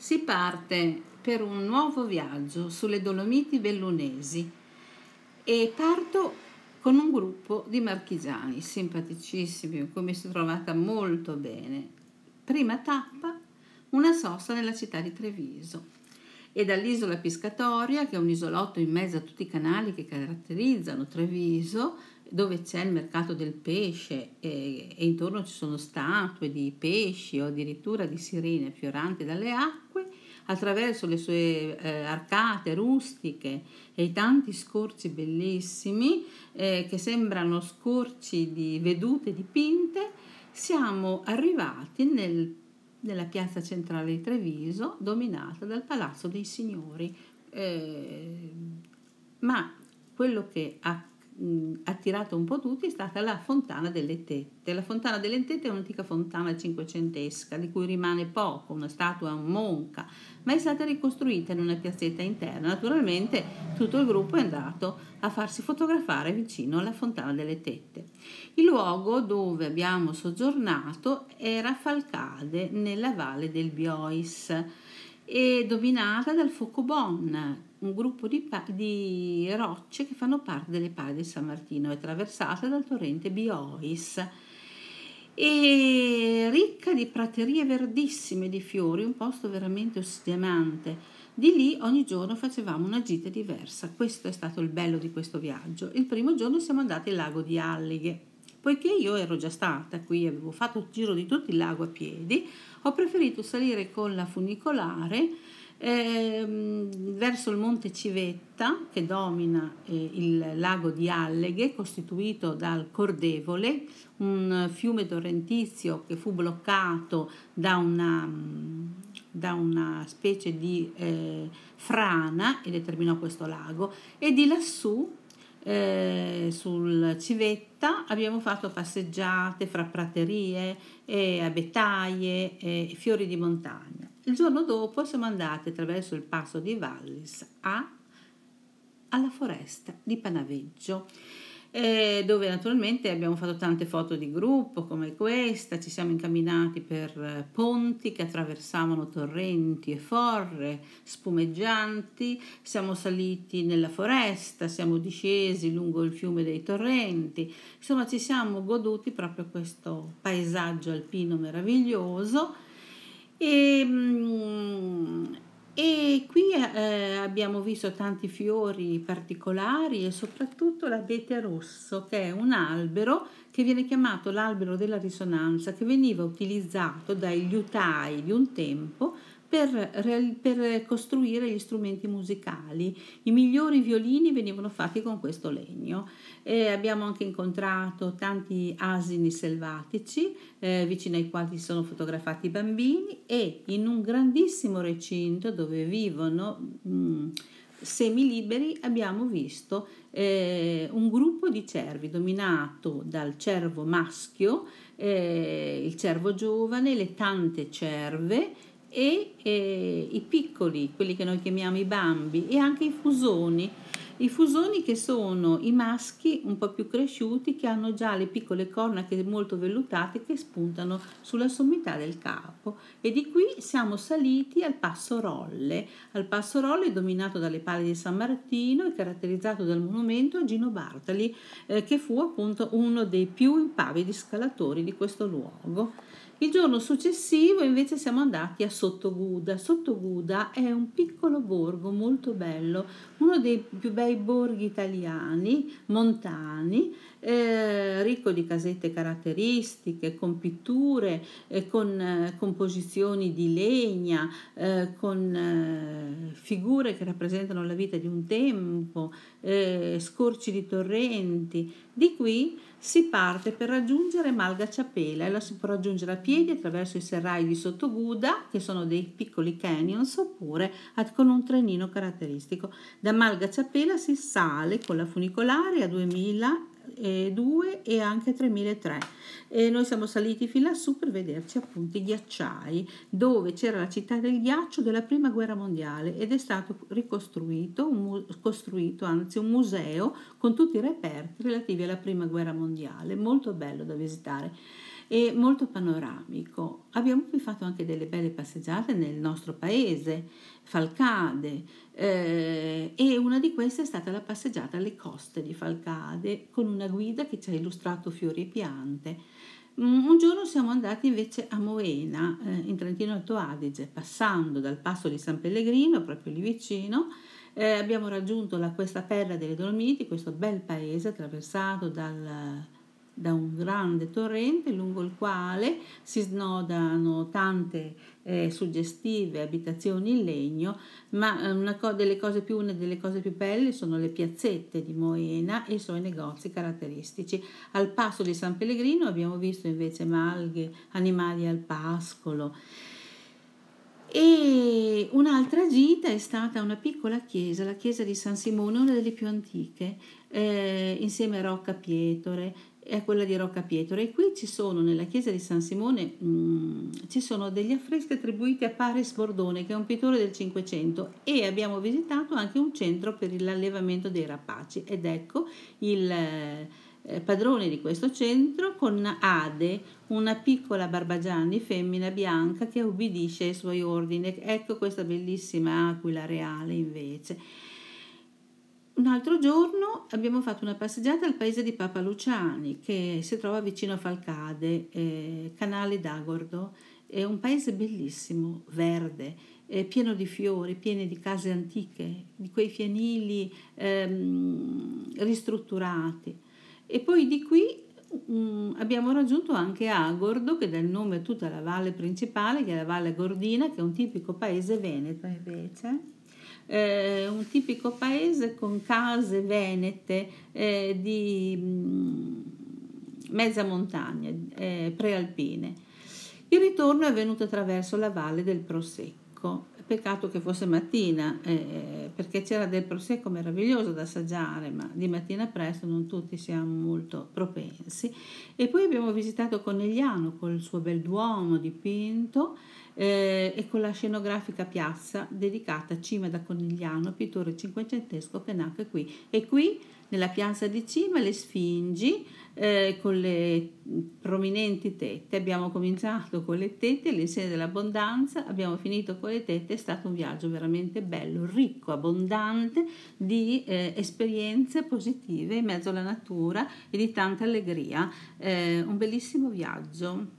si parte per un nuovo viaggio sulle Dolomiti Bellunesi e parto con un gruppo di marchigiani simpaticissimi, come si è trovata molto bene. Prima tappa, una sosta nella città di Treviso. E dall'isola Piscatoria, che è un isolotto in mezzo a tutti i canali che caratterizzano Treviso, dove c'è il mercato del pesce e, e intorno ci sono statue di pesci o addirittura di sirene fioranti dalle acque, attraverso le sue eh, arcate rustiche e i tanti scorci bellissimi eh, che sembrano scorci di vedute dipinte, siamo arrivati nel, nella piazza centrale di Treviso dominata dal Palazzo dei Signori. Eh, ma quello che ha attirato un po' tutti è stata la Fontana delle Tette. La Fontana delle Tette è un'antica fontana cinquecentesca di cui rimane poco, una statua monca, ma è stata ricostruita in una piazzetta interna. Naturalmente tutto il gruppo è andato a farsi fotografare vicino alla Fontana delle Tette. Il luogo dove abbiamo soggiornato era Falcade nella valle del Biois e dominata dal Focobon, un gruppo di, di, rocce che fanno parte delle pare di San Martino, è attraversata dal torrente Biois È ricca di praterie verdissime di fiori, un posto veramente ostinante. Di lì ogni giorno facevamo una gita diversa, questo è stato il bello di questo viaggio. Il primo giorno siamo andati al lago di Allighe, Poiché io ero già stata qui e avevo fatto il giro di tutto il lago a piedi, ho preferito salire con la funicolare ehm, verso il monte Civetta che domina eh, il lago di Alleghe costituito dal Cordevole, un fiume torrentizio che fu bloccato da una, da una specie di eh, frana e determinò questo lago e di lassù eh, sul Civetta, abbiamo fatto passeggiate fra praterie, eh, abetaie e eh, fiori di montagna. Il giorno dopo siamo andati attraverso il passo di Vallis a, alla foresta di Panaveggio eh, dove naturalmente abbiamo fatto tante foto di gruppo come questa, ci siamo incamminati per eh, ponti che attraversavano torrenti e forre spumeggianti, siamo saliti nella foresta, siamo discesi lungo il fiume dei torrenti, insomma ci siamo goduti proprio questo paesaggio alpino meraviglioso e... Mm, e qui eh, abbiamo visto tanti fiori particolari e soprattutto l'abete rosso, che è un albero che viene chiamato l'albero della risonanza, che veniva utilizzato dai liutai di un tempo per, per, costruire gli strumenti musicali. I migliori violini venivano fatti con questo legno. E abbiamo anche incontrato tanti asini selvatici, eh, vicino ai quali sono fotografati i bambini, e in un grandissimo recinto dove vivono mh, mm, semiliberi abbiamo visto eh, un gruppo di cervi dominato dal cervo maschio, eh, il cervo giovane, le tante cerve, e eh, i piccoli, quelli che noi chiamiamo i bambi, e anche i fusoni. I fusoni che sono i maschi un po' più cresciuti che hanno già le piccole corna che molto vellutate che spuntano sulla sommità del capo e di qui siamo saliti al passo Rolle, al passo Rolle dominato dalle pale di San Martino e caratterizzato dal monumento a Gino Bartali eh, che fu appunto uno dei più impavidi scalatori di questo luogo. Il giorno successivo invece siamo andati a Sottoguda. Sottoguda è un piccolo borgo molto bello, uno dei più bei borghi italiani, montani, eh, ricco di casette caratteristiche, con pitture, eh, con eh, composizioni di legna, eh, con eh, figure che rappresentano la vita di un tempo, eh, scorci di torrenti. Di qui si parte per raggiungere Malga Malgaciapela e la si può raggiungere a piedi attraverso i serrai di Sottoguda, che sono dei piccoli canyons, oppure con un trenino caratteristico. Da Malga Malgaciapela si sale con la funicolare a 2000 3.002 e anche 3.003 e noi siamo saliti fin lassù per vederci appunto i ghiacciai dove c'era la città del ghiaccio della prima guerra mondiale ed è stato ricostruito un costruito anzi un museo con tutti i reperti relativi alla prima guerra mondiale molto bello da visitare e molto panoramico abbiamo poi fatto anche delle belle passeggiate nel nostro paese Falcade eh, e una di queste è stata la passeggiata alle coste di Falcade con una guida che ci ha illustrato fiori e piante. Mm, un giorno siamo andati invece a Moena, eh, in Trentino Alto Adige, passando dal passo di San Pellegrino, proprio lì vicino, eh, abbiamo raggiunto la, questa perla delle Dolomiti, questo bel paese attraversato dal, da un grande torrente lungo il quale si snodano tante eh, suggestive abitazioni in legno, ma eh, una co- delle cose più, una delle cose più belle sono le piazzette di Moena e i suoi negozi caratteristici. Al passo di San Pellegrino abbiamo visto invece malghe, animali al pascolo. E un'altra gita è stata una piccola chiesa, la chiesa di San Simone, una delle più antiche, eh, insieme a Rocca Pietore, è quella di Rocca Pietro e qui ci sono nella chiesa di San Simone mh, mm, ci sono degli affreschi attribuiti a Paris Bordone che è un pittore del Cinquecento e abbiamo visitato anche un centro per l'allevamento dei rapaci ed ecco il eh, padrone di questo centro con Ade, una piccola barbagianni femmina bianca che ubbidisce ai suoi ordini. Ecco questa bellissima aquila reale invece un altro giorno abbiamo fatto una passeggiata al paese di Papa Luciani, che si trova vicino a Falcade, eh, canale d'Agordo. È un paese bellissimo, verde, eh, pieno di fiori, pieno di case antiche, di quei fienili ehm, ristrutturati. E poi di qui mh, mm, abbiamo raggiunto anche Agordo, che dà il nome a tutta la valle principale, che è la Valle Gordina, che è un tipico paese veneto invece eh, un tipico paese con case venete eh, di mh, mm, mezza montagna, eh, prealpine. Il ritorno è venuto attraverso la valle del Prosecco. Peccato che fosse mattina, eh, perché c'era del prosecco meraviglioso da assaggiare, ma di mattina presto non tutti siamo molto propensi. E poi abbiamo visitato Conegliano col suo bel duomo dipinto, eh, e con la scenografica piazza dedicata a Cima da Conigliano, pittore cinquecentesco che nacque qui. E qui nella piazza di Cima le sfingi eh, con le prominenti tette. Abbiamo cominciato con le tette, l'insieme dell'abbondanza, abbiamo finito con le tette, è stato un viaggio veramente bello, ricco, abbondante di eh, esperienze positive in mezzo alla natura e di tanta allegria. Eh, un bellissimo viaggio.